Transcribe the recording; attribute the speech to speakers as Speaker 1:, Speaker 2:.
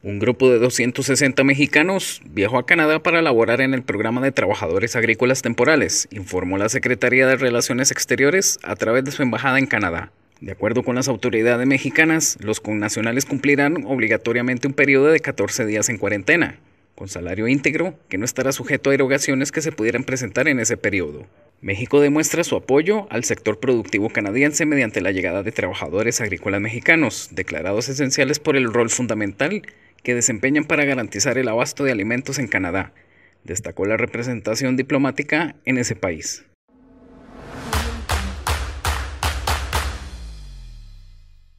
Speaker 1: Un grupo de 260 mexicanos viajó a Canadá para laborar en el programa de trabajadores agrícolas temporales, informó la Secretaría de Relaciones Exteriores a través de su embajada en Canadá. De acuerdo con las autoridades mexicanas, los connacionales cumplirán obligatoriamente un periodo de 14 días en cuarentena, con salario íntegro que no estará sujeto a erogaciones que se pudieran presentar en ese periodo. México demuestra su apoyo al sector productivo canadiense mediante la llegada de trabajadores agrícolas mexicanos, declarados esenciales por el rol fundamental que desempeñan para garantizar el abasto de alimentos en Canadá, destacó la representación diplomática en ese país.